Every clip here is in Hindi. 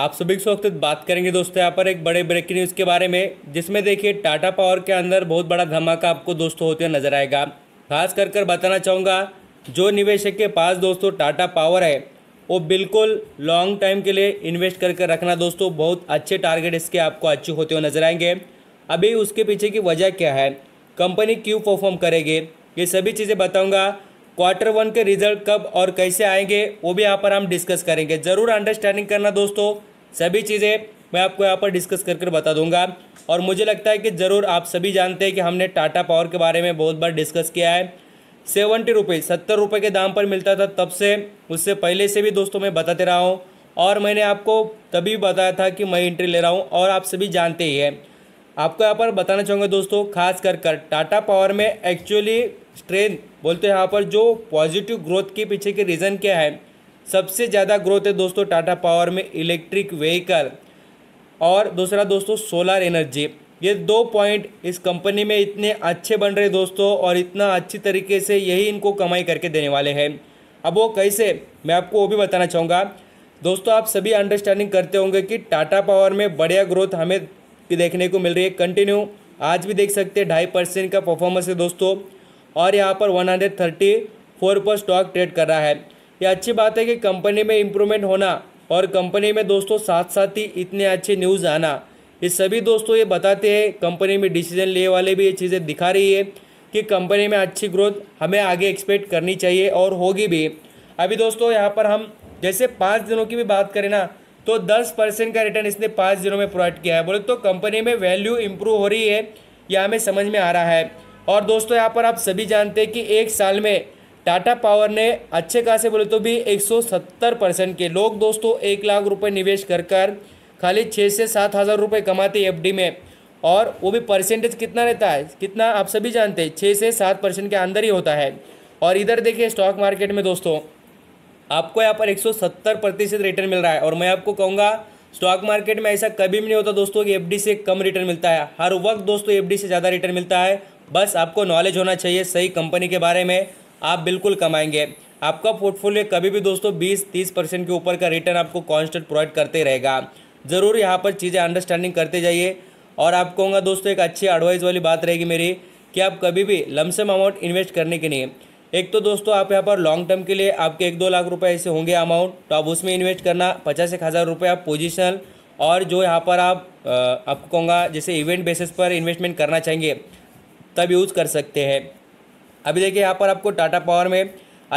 आप सभी इस वक्त बात करेंगे दोस्तों यहाँ पर एक बड़े ब्रेकिंग न्यूज़ के बारे में जिसमें देखिए टाटा पावर के अंदर बहुत बड़ा धमाका आपको दोस्तों होते हुए नजर आएगा खास कर कर बताना चाहूँगा जो निवेशक के पास दोस्तों टाटा पावर है वो बिल्कुल लॉन्ग टाइम के लिए इन्वेस्ट कर कर रखना दोस्तों बहुत अच्छे टारगेट इसके आपको अच्छे होते हुए नजर आएंगे अभी उसके पीछे की वजह क्या है कंपनी क्यों परफॉर्म करेगी ये सभी चीज़ें बताऊँगा क्वार्टर वन के रिजल्ट कब और कैसे आएंगे वो भी यहाँ पर हम डिस्कस करेंगे ज़रूर अंडरस्टैंडिंग करना दोस्तों सभी चीज़ें मैं आपको यहाँ पर डिस्कस करके बता दूंगा और मुझे लगता है कि ज़रूर आप सभी जानते हैं कि हमने टाटा पावर के बारे में बहुत बार डिस्कस किया है सेवेंटी रुपीज़ सत्तर रुपये के दाम पर मिलता था तब से उससे पहले से भी दोस्तों मैं बताते रहा हूँ और मैंने आपको तभी बताया था कि मैं एंट्री ले रहा हूँ और आप सभी जानते ही हैं आपको यहाँ पर बताना चाहूँगा दोस्तों खास कर कर टाटा पावर में एक्चुअली स्ट्रेंथ बोलते हैं यहाँ पर जो पॉजिटिव ग्रोथ के पीछे के रीज़न क्या है सबसे ज़्यादा ग्रोथ है दोस्तों टाटा पावर में इलेक्ट्रिक व्हीकल और दूसरा दोस्तों सोलर एनर्जी ये दो पॉइंट इस कंपनी में इतने अच्छे बन रहे दोस्तों और इतना अच्छी तरीके से यही इनको कमाई करके देने वाले हैं अब वो कैसे मैं आपको वो भी बताना चाहूँगा दोस्तों आप सभी अंडरस्टैंडिंग करते होंगे कि टाटा पावर में बढ़िया ग्रोथ हमें की देखने को मिल रही है कंटिन्यू आज भी देख सकते हैं ढाई परसेंट का परफॉर्मेंस है दोस्तों और यहाँ पर वन हंड्रेड थर्टी फोर पर स्टॉक ट्रेड कर रहा है ये अच्छी बात है कि कंपनी में इम्प्रूवमेंट होना और कंपनी में दोस्तों साथ साथ ही इतने अच्छे न्यूज़ आना ये सभी दोस्तों ये बताते हैं कंपनी में डिसीजन ले वाले भी ये चीज़ें दिखा रही है कि कंपनी में अच्छी ग्रोथ हमें आगे एक्सपेक्ट करनी चाहिए और होगी भी अभी दोस्तों यहाँ पर हम जैसे पाँच दिनों की भी बात करें ना तो दस परसेंट का रिटर्न इसने पाँच दिनों में प्रोवाइड किया है बोले तो कंपनी में वैल्यू इंप्रूव हो रही है यह हमें समझ में आ रहा है और दोस्तों यहाँ पर आप सभी जानते हैं कि एक साल में टाटा पावर ने अच्छे खासे बोले तो भी 170 परसेंट के लोग दोस्तों एक लाख रुपए निवेश कर कर खाली छः से सात हज़ार रुपये कमाते एफ में और वो भी परसेंटेज कितना रहता है कितना आप सभी जानते हैं छः से सात परसेंट के अंदर ही होता है और इधर देखिए स्टॉक मार्केट में दोस्तों आपको यहाँ पर एक प्रतिशत रिटर्न मिल रहा है और मैं आपको कहूँगा स्टॉक मार्केट में ऐसा कभी भी नहीं होता दोस्तों कि एफडी से कम रिटर्न मिलता है हर वक्त दोस्तों एफडी से ज़्यादा रिटर्न मिलता है बस आपको नॉलेज होना चाहिए सही कंपनी के बारे में आप बिल्कुल कमाएंगे आपका पोर्टफोलियो कभी भी दोस्तों 20-30 परसेंट के ऊपर का रिटर्न आपको कांस्टेंट प्रोवाइड करते रहेगा ज़रूर यहाँ पर चीज़ें अंडरस्टैंडिंग करते जाइए और आप कहूँगा दोस्तों एक अच्छी एडवाइस वाली बात रहेगी मेरी कि आप कभी भी लमसम अमाउंट इन्वेस्ट करने के लिए एक तो दोस्तों आप यहाँ पर लॉन्ग टर्म के लिए आपके एक दो लाख रुपए ऐसे होंगे अमाउंट तो आप उसमें इन्वेस्ट करना पचास एक हज़ार रुपये आप पोजिशनल और जो यहाँ पर आप आपको कहूँगा जैसे इवेंट बेसिस पर इन्वेस्टमेंट करना चाहेंगे तब यूज़ कर सकते हैं अभी देखिए यहाँ पर आपको टाटा पावर में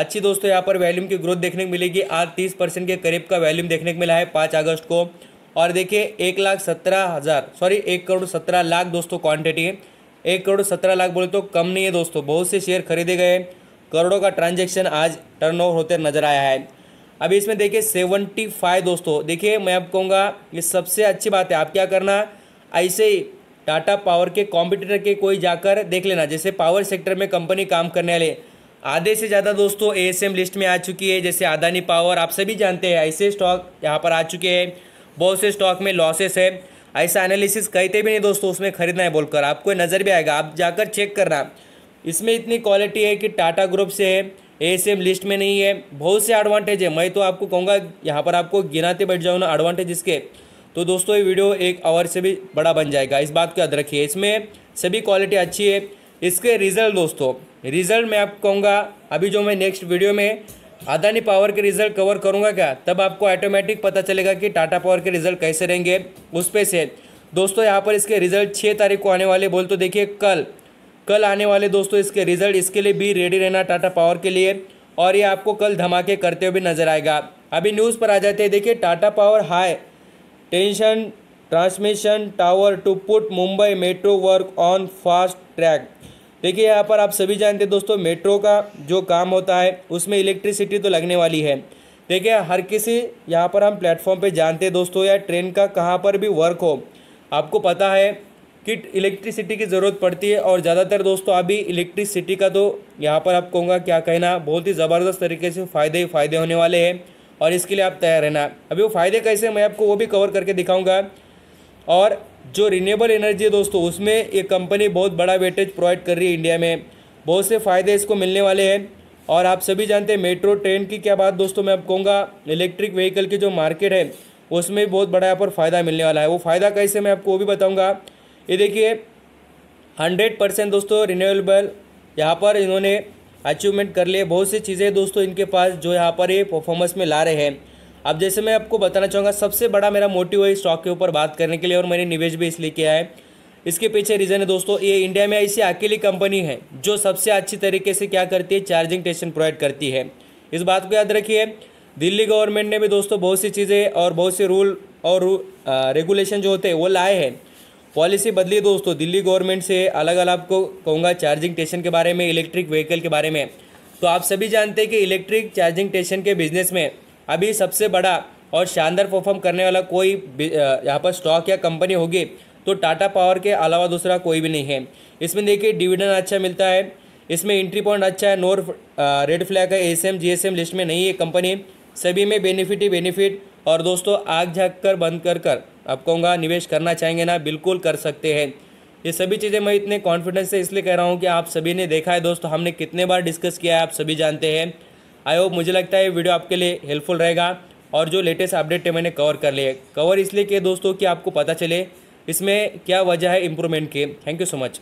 अच्छी दोस्तों यहाँ पर वैल्यूम की ग्रोथ देखने को मिलेगी आज तीस परसेंट के करीब का वैल्यूम देखने को मिला है पाँच अगस्त को और देखिए एक लाख सत्रह हज़ार सॉरी एक करोड़ सत्रह लाख दोस्तों क्वांटिटी है एक करोड़ सत्रह लाख बोले तो कम नहीं है दोस्तों बहुत से शेयर खरीदे गए करोड़ों का ट्रांजेक्शन आज ओवर होते नज़र आया है अभी इसमें देखिए सेवेंटी फाइव दोस्तों देखिए मैं अब कहूँगा ये सबसे अच्छी बात है आप क्या करना ऐसे ही टाटा पावर के कॉम्पिटिटर के कोई जाकर देख लेना जैसे पावर सेक्टर में कंपनी काम करने वाले आधे से ज़्यादा दोस्तों एएसएम लिस्ट में आ चुकी है जैसे अदानी पावर आप सभी जानते हैं ऐसे स्टॉक यहाँ पर आ चुके हैं बहुत से स्टॉक में लॉसेस है ऐसा एनालिसिस कहते भी नहीं दोस्तों उसमें खरीदना है बोलकर आपको नज़र भी आएगा आप जाकर चेक करना इसमें इतनी क्वालिटी है कि टाटा ग्रुप से है ए लिस्ट में नहीं है बहुत से एडवांटेज है मैं तो आपको कहूँगा यहाँ पर आपको गिनाते बैठ जाऊँ ना एडवांटेज इसके तो दोस्तों ये वीडियो एक आवर से भी बड़ा बन जाएगा इस बात को याद रखिए इसमें सभी क्वालिटी अच्छी है इसके रिज़ल्ट दोस्तों रिज़ल्ट मैं आपको कहूँगा अभी जो मैं नेक्स्ट वीडियो में अदानी पावर के रिज़ल्ट कवर करूँगा क्या तब आपको ऑटोमेटिक पता चलेगा कि टाटा पावर के रिज़ल्ट कैसे रहेंगे उस पर से दोस्तों यहाँ पर इसके रिज़ल्ट छः तारीख को आने वाले बोल तो देखिए कल कल आने वाले दोस्तों इसके रिजल्ट इसके लिए भी रेडी रहना टाटा पावर के लिए और ये आपको कल धमाके करते हुए नजर आएगा अभी न्यूज़ पर आ जाते हैं देखिए Tata Power high tension transmission tower to put Mumbai metro work on fast track देखिए यहाँ पर आप सभी जानते हैं दोस्तों मेट्रो का जो काम होता है उसमें इलेक्ट्रिसिटी तो लगने वाली है देखिए हर किसी यहाँ पर हम प्लेटफॉर्म पे जानते हैं दोस्तों या ट्रेन का कहाँ पर भी वर्क हो आपको पता है कि इलेक्ट्रिसिटी की ज़रूरत पड़ती है और ज़्यादातर दोस्तों अभी इलेक्ट्रिसिटी का तो यहाँ पर आप कहूँगा क्या कहना बहुत ही ज़बरदस्त तरीके से फ़ायदे ही फ़ायदे होने वाले हैं और इसके लिए आप तैयार रहना अभी वो फ़ायदे कैसे मैं आपको वो भी कवर करके दिखाऊँगा और जो रीनेबल एनर्जी है दोस्तों उसमें ये कंपनी बहुत बड़ा वेटेज प्रोवाइड कर रही है इंडिया में बहुत से फ़ायदे इसको मिलने वाले हैं और आप सभी जानते हैं मेट्रो ट्रेन की क्या बात दोस्तों मैं आप कहूँगा इलेक्ट्रिक व्हीकल की जो मार्केट है उसमें बहुत बड़ा यहाँ पर फ़ायदा मिलने वाला है वो फ़ायदा कैसे मैं आपको वो भी बताऊँगा ये देखिए हंड्रेड परसेंट दोस्तों रिन्यूएबल यहाँ पर इन्होंने अचीवमेंट कर लिए बहुत सी चीज़ें दोस्तों इनके पास जो यहाँ पर ये परफॉर्मेंस में ला रहे हैं अब जैसे मैं आपको बताना चाहूँगा सबसे बड़ा मेरा मोटिव है स्टॉक के ऊपर बात करने के लिए और मैंने निवेश भी इसलिए किया है इसके पीछे रीज़न है दोस्तों ये इंडिया में ऐसी अकेली कंपनी है जो सबसे अच्छी तरीके से क्या करती है चार्जिंग स्टेशन प्रोवाइड करती है इस बात को याद रखिए दिल्ली गवर्नमेंट ने भी दोस्तों बहुत सी चीज़ें और बहुत से रूल और रेगुलेशन जो होते हैं वो लाए हैं पॉलिसी बदली दोस्तों दिल्ली गवर्नमेंट से अलग अलग आपको कहूँगा चार्जिंग स्टेशन के बारे में इलेक्ट्रिक व्हीकल के बारे में तो आप सभी जानते हैं कि इलेक्ट्रिक चार्जिंग स्टेशन के बिजनेस में अभी सबसे बड़ा और शानदार परफॉर्म करने वाला कोई यहाँ पर स्टॉक या कंपनी होगी तो टाटा पावर के अलावा दूसरा कोई भी नहीं है इसमें देखिए डिविडेंड अच्छा मिलता है इसमें एंट्री पॉइंट अच्छा है नोर रेड फ्लैग है एस एम लिस्ट में नहीं है कंपनी सभी में बेनिफिट ही बेनिफिट और दोस्तों आग झाँक कर बंद कर कर आप कहूँगा निवेश करना चाहेंगे ना बिल्कुल कर सकते हैं ये सभी चीज़ें मैं इतने कॉन्फिडेंस से इसलिए कह रहा हूँ कि आप सभी ने देखा है दोस्तों हमने कितने बार डिस्कस किया है आप सभी जानते हैं आई होप मुझे लगता है ये वीडियो आपके लिए हेल्पफुल रहेगा और जो लेटेस्ट अपडेट है मैंने कवर कर लिए कवर इसलिए किए दोस्तों कि आपको पता चले इसमें क्या वजह है इम्प्रूवमेंट की थैंक यू सो मच